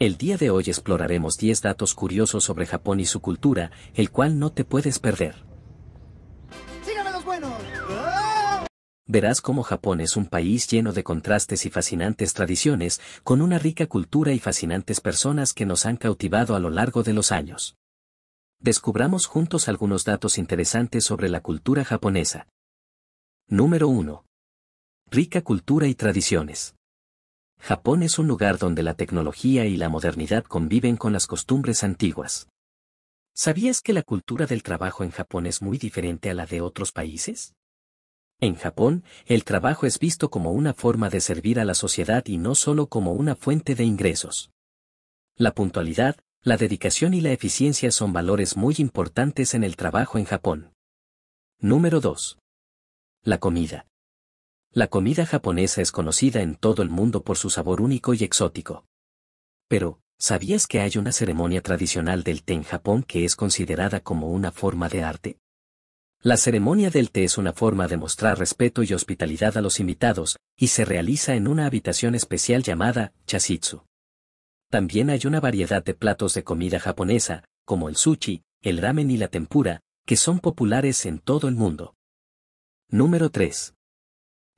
El día de hoy exploraremos 10 datos curiosos sobre Japón y su cultura, el cual no te puedes perder. Verás cómo Japón es un país lleno de contrastes y fascinantes tradiciones, con una rica cultura y fascinantes personas que nos han cautivado a lo largo de los años. Descubramos juntos algunos datos interesantes sobre la cultura japonesa. Número 1. Rica cultura y tradiciones. Japón es un lugar donde la tecnología y la modernidad conviven con las costumbres antiguas. ¿Sabías que la cultura del trabajo en Japón es muy diferente a la de otros países? En Japón, el trabajo es visto como una forma de servir a la sociedad y no solo como una fuente de ingresos. La puntualidad, la dedicación y la eficiencia son valores muy importantes en el trabajo en Japón. Número 2. La comida. La comida japonesa es conocida en todo el mundo por su sabor único y exótico. Pero, ¿sabías que hay una ceremonia tradicional del té en Japón que es considerada como una forma de arte? La ceremonia del té es una forma de mostrar respeto y hospitalidad a los invitados, y se realiza en una habitación especial llamada chashitsu. También hay una variedad de platos de comida japonesa, como el sushi, el ramen y la tempura, que son populares en todo el mundo. Número 3.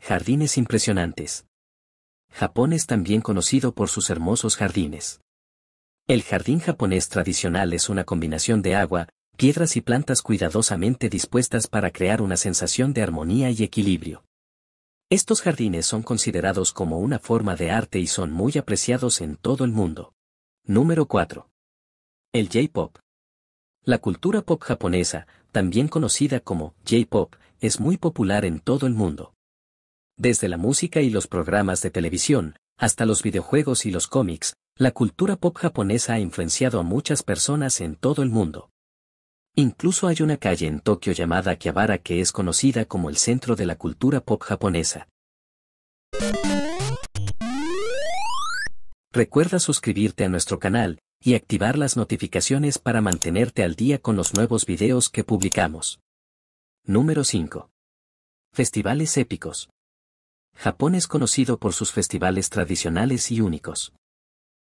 Jardines impresionantes. Japón es también conocido por sus hermosos jardines. El jardín japonés tradicional es una combinación de agua, piedras y plantas cuidadosamente dispuestas para crear una sensación de armonía y equilibrio. Estos jardines son considerados como una forma de arte y son muy apreciados en todo el mundo. Número 4. El J-Pop. La cultura pop japonesa, también conocida como J-Pop, es muy popular en todo el mundo. Desde la música y los programas de televisión, hasta los videojuegos y los cómics, la cultura pop japonesa ha influenciado a muchas personas en todo el mundo. Incluso hay una calle en Tokio llamada Akihabara que es conocida como el centro de la cultura pop japonesa. Recuerda suscribirte a nuestro canal y activar las notificaciones para mantenerte al día con los nuevos videos que publicamos. Número 5. Festivales épicos. Japón es conocido por sus festivales tradicionales y únicos.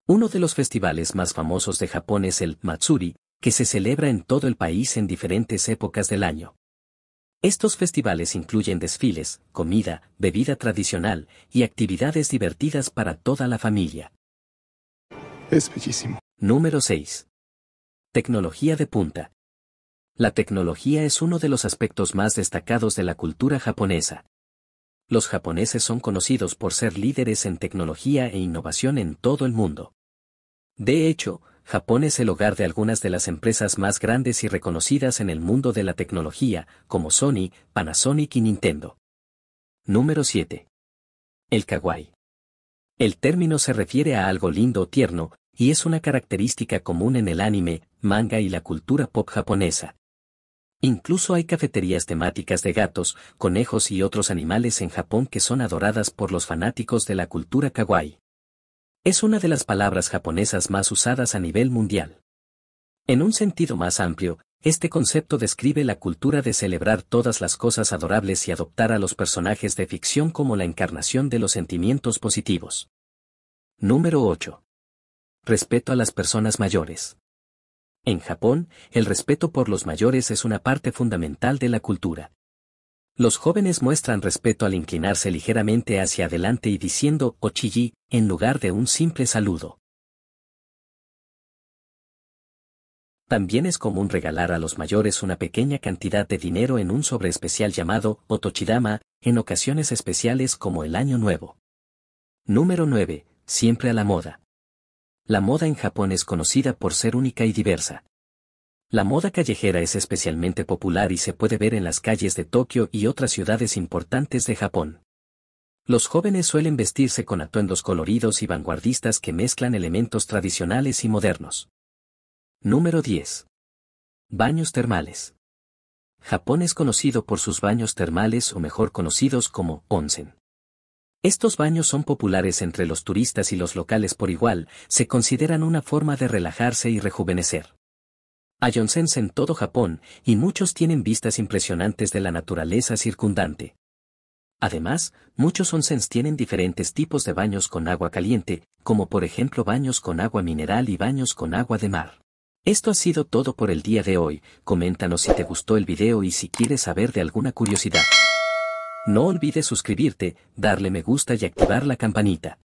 Uno de los festivales más famosos de Japón es el Matsuri, que se celebra en todo el país en diferentes épocas del año. Estos festivales incluyen desfiles, comida, bebida tradicional y actividades divertidas para toda la familia. Es bellísimo. Número 6. Tecnología de punta. La tecnología es uno de los aspectos más destacados de la cultura japonesa los japoneses son conocidos por ser líderes en tecnología e innovación en todo el mundo. De hecho, Japón es el hogar de algunas de las empresas más grandes y reconocidas en el mundo de la tecnología, como Sony, Panasonic y Nintendo. Número 7. El kawaii. El término se refiere a algo lindo o tierno, y es una característica común en el anime, manga y la cultura pop japonesa, Incluso hay cafeterías temáticas de gatos, conejos y otros animales en Japón que son adoradas por los fanáticos de la cultura kawaii. Es una de las palabras japonesas más usadas a nivel mundial. En un sentido más amplio, este concepto describe la cultura de celebrar todas las cosas adorables y adoptar a los personajes de ficción como la encarnación de los sentimientos positivos. Número 8. Respeto a las personas mayores. En Japón, el respeto por los mayores es una parte fundamental de la cultura. Los jóvenes muestran respeto al inclinarse ligeramente hacia adelante y diciendo Ochiji oh, en lugar de un simple saludo. También es común regalar a los mayores una pequeña cantidad de dinero en un sobre especial llamado Otochidama, en ocasiones especiales como el Año Nuevo. Número 9. Siempre a la moda. La moda en Japón es conocida por ser única y diversa. La moda callejera es especialmente popular y se puede ver en las calles de Tokio y otras ciudades importantes de Japón. Los jóvenes suelen vestirse con atuendos coloridos y vanguardistas que mezclan elementos tradicionales y modernos. Número 10. Baños termales. Japón es conocido por sus baños termales o mejor conocidos como onsen. Estos baños son populares entre los turistas y los locales por igual, se consideran una forma de relajarse y rejuvenecer. Hay onsens en todo Japón, y muchos tienen vistas impresionantes de la naturaleza circundante. Además, muchos onsen tienen diferentes tipos de baños con agua caliente, como por ejemplo baños con agua mineral y baños con agua de mar. Esto ha sido todo por el día de hoy, coméntanos si te gustó el video y si quieres saber de alguna curiosidad. No olvides suscribirte, darle me gusta y activar la campanita.